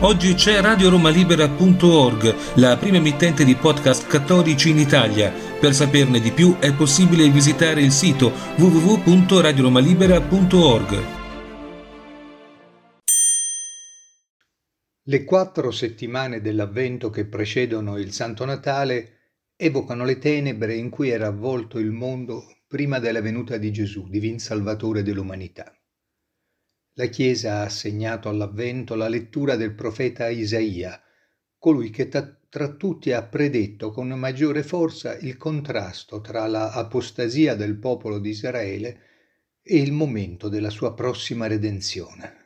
Oggi c'è radioromalibera.org, la prima emittente di podcast cattolici in Italia. Per saperne di più è possibile visitare il sito www.radioromalibera.org. Le quattro settimane dell'avvento che precedono il Santo Natale evocano le tenebre in cui era avvolto il mondo prima della venuta di Gesù, divin Salvatore dell'umanità la Chiesa ha assegnato all'Avvento la lettura del profeta Isaia, colui che tra tutti ha predetto con maggiore forza il contrasto tra la apostasia del popolo di Israele e il momento della sua prossima redenzione.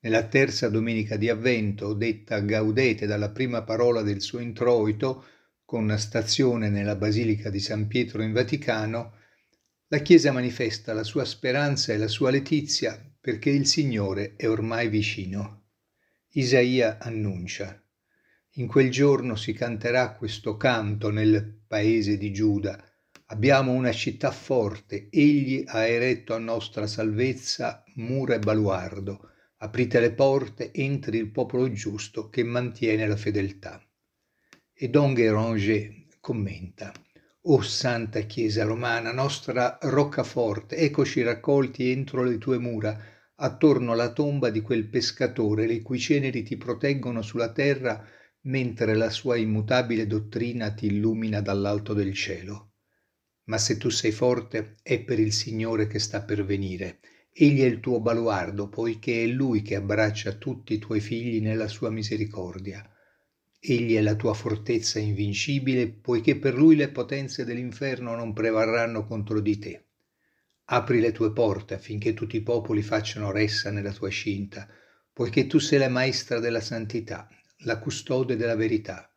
Nella terza domenica di Avvento, detta Gaudete dalla prima parola del suo introito, con stazione nella Basilica di San Pietro in Vaticano, la Chiesa manifesta la sua speranza e la sua letizia perché il Signore è ormai vicino. Isaia annuncia. In quel giorno si canterà questo canto nel paese di Giuda. Abbiamo una città forte, egli ha eretto a nostra salvezza mura e baluardo. Aprite le porte, entri il popolo giusto che mantiene la fedeltà. E Don Guéranger commenta. O oh, Santa Chiesa Romana, nostra roccaforte, eccoci raccolti entro le tue mura, attorno alla tomba di quel pescatore, le cui ceneri ti proteggono sulla terra, mentre la sua immutabile dottrina ti illumina dall'alto del cielo. Ma se tu sei forte, è per il Signore che sta per venire. Egli è il tuo baluardo, poiché è Lui che abbraccia tutti i tuoi figli nella sua misericordia. Egli è la tua fortezza invincibile, poiché per lui le potenze dell'inferno non prevarranno contro di te. Apri le tue porte affinché tutti i popoli facciano ressa nella tua scinta, poiché tu sei la maestra della santità, la custode della verità.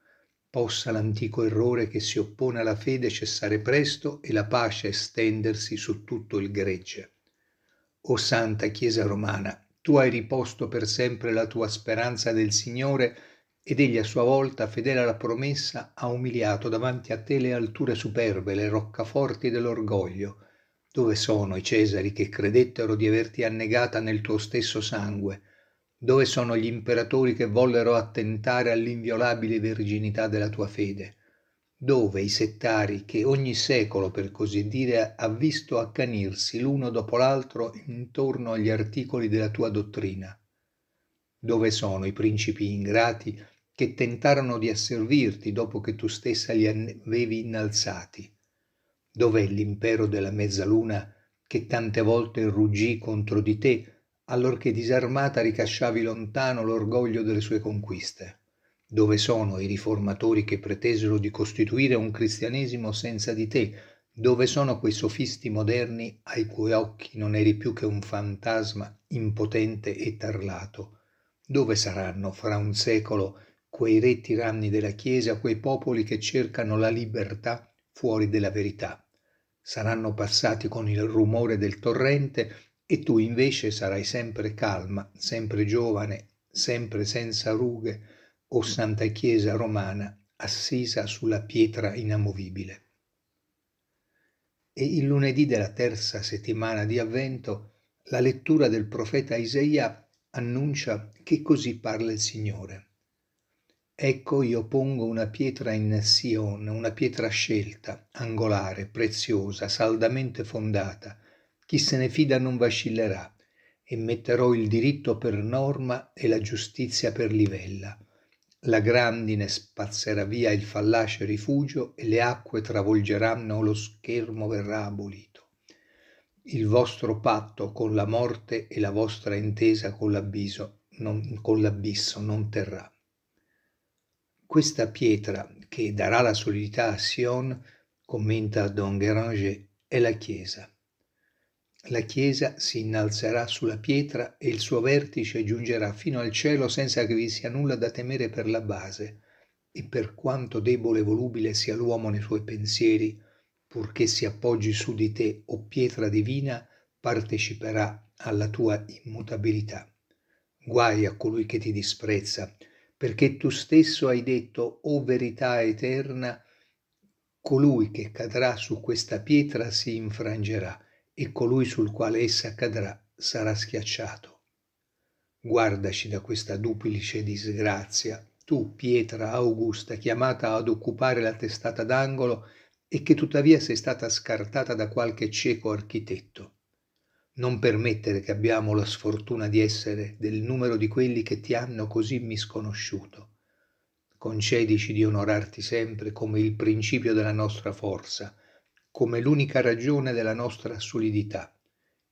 Possa l'antico errore che si oppone alla fede cessare presto e la pace estendersi su tutto il gregge. O Santa Chiesa Romana, tu hai riposto per sempre la tua speranza del Signore, ed egli a sua volta, fedele alla promessa, ha umiliato davanti a te le alture superbe, le roccaforti dell'orgoglio. Dove sono i Cesari che credettero di averti annegata nel tuo stesso sangue? Dove sono gli imperatori che vollero attentare all'inviolabile virginità della tua fede? Dove i settari che ogni secolo, per così dire, ha visto accanirsi l'uno dopo l'altro intorno agli articoli della tua dottrina? Dove sono i principi ingrati che tentarono di asservirti dopo che tu stessa li avevi innalzati. Dov'è l'impero della mezzaluna che tante volte ruggì contro di te allorché disarmata ricasciavi lontano l'orgoglio delle sue conquiste? Dove sono i riformatori che pretesero di costituire un cristianesimo senza di te? Dove sono quei sofisti moderni ai cui occhi non eri più che un fantasma impotente e tarlato? Dove saranno fra un secolo quei re tiranni della Chiesa, quei popoli che cercano la libertà fuori della verità. Saranno passati con il rumore del torrente e tu invece sarai sempre calma, sempre giovane, sempre senza rughe, o Santa Chiesa romana, assisa sulla pietra inamovibile. E il lunedì della terza settimana di Avvento, la lettura del profeta Isaia annuncia che così parla il Signore. Ecco io pongo una pietra in Sion, una pietra scelta, angolare, preziosa, saldamente fondata. Chi se ne fida non vacillerà, e metterò il diritto per norma e la giustizia per livella. La grandine spazzerà via il fallace rifugio e le acque travolgeranno lo schermo verrà abolito. Il vostro patto con la morte e la vostra intesa con, non, con l'abisso non terrà. Questa pietra, che darà la solidità a Sion, commenta Don Guéranger, è la Chiesa. La Chiesa si innalzerà sulla pietra e il suo vertice giungerà fino al cielo senza che vi sia nulla da temere per la base, e per quanto debole e volubile sia l'uomo nei suoi pensieri, purché si appoggi su di te, o pietra divina, parteciperà alla tua immutabilità. Guai a colui che ti disprezza, perché tu stesso hai detto, o oh verità eterna, colui che cadrà su questa pietra si infrangerà e colui sul quale essa cadrà sarà schiacciato. Guardaci da questa duplice disgrazia, tu pietra augusta chiamata ad occupare la testata d'angolo e che tuttavia sei stata scartata da qualche cieco architetto non permettere che abbiamo la sfortuna di essere del numero di quelli che ti hanno così misconosciuto. Concedici di onorarti sempre come il principio della nostra forza, come l'unica ragione della nostra solidità.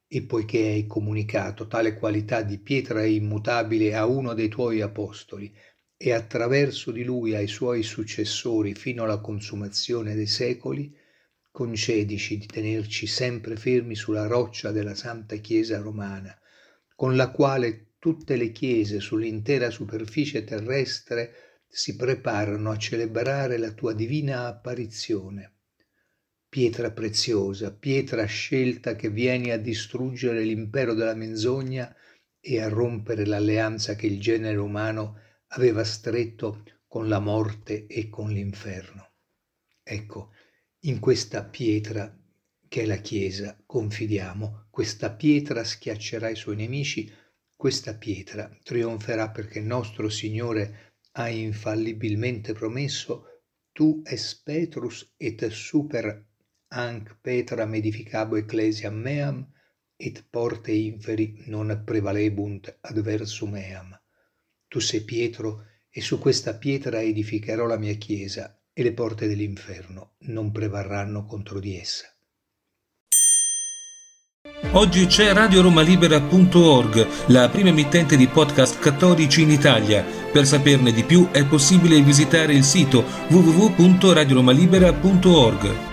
E poiché hai comunicato tale qualità di pietra immutabile a uno dei tuoi apostoli, e attraverso di lui ai suoi successori fino alla consumazione dei secoli, concedici di tenerci sempre fermi sulla roccia della Santa Chiesa romana, con la quale tutte le chiese sull'intera superficie terrestre si preparano a celebrare la tua divina apparizione. Pietra preziosa, pietra scelta che vieni a distruggere l'impero della menzogna e a rompere l'alleanza che il genere umano aveva stretto con la morte e con l'inferno. Ecco, in questa pietra che è la Chiesa confidiamo, questa pietra schiaccerà i suoi nemici, questa pietra trionferà perché il nostro Signore ha infallibilmente promesso tu es Petrus et super anc petra medificabo ecclesia meam et porte inferi non prevalebunt adversum meam. Tu sei Pietro e su questa pietra edificherò la mia chiesa e le porte dell'inferno non prevarranno contro di essa. Oggi c'è radioromalibera.org, la prima emittente di podcast cattolici in Italia. Per saperne di più è possibile visitare il sito www.radioromalibera.org.